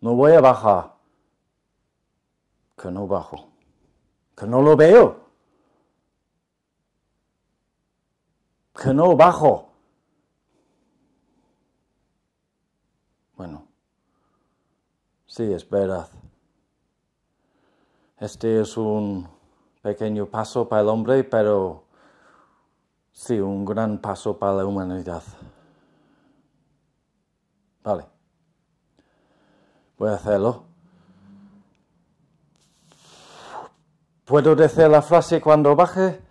No voy a bajar. Que no bajo. Que no lo veo. Que no bajo. Bueno, sí, es verdad. Este es un pequeño paso para el hombre, pero sí, un gran paso para la humanidad. Vale. Voy a hacerlo. Puedo decir la frase cuando baje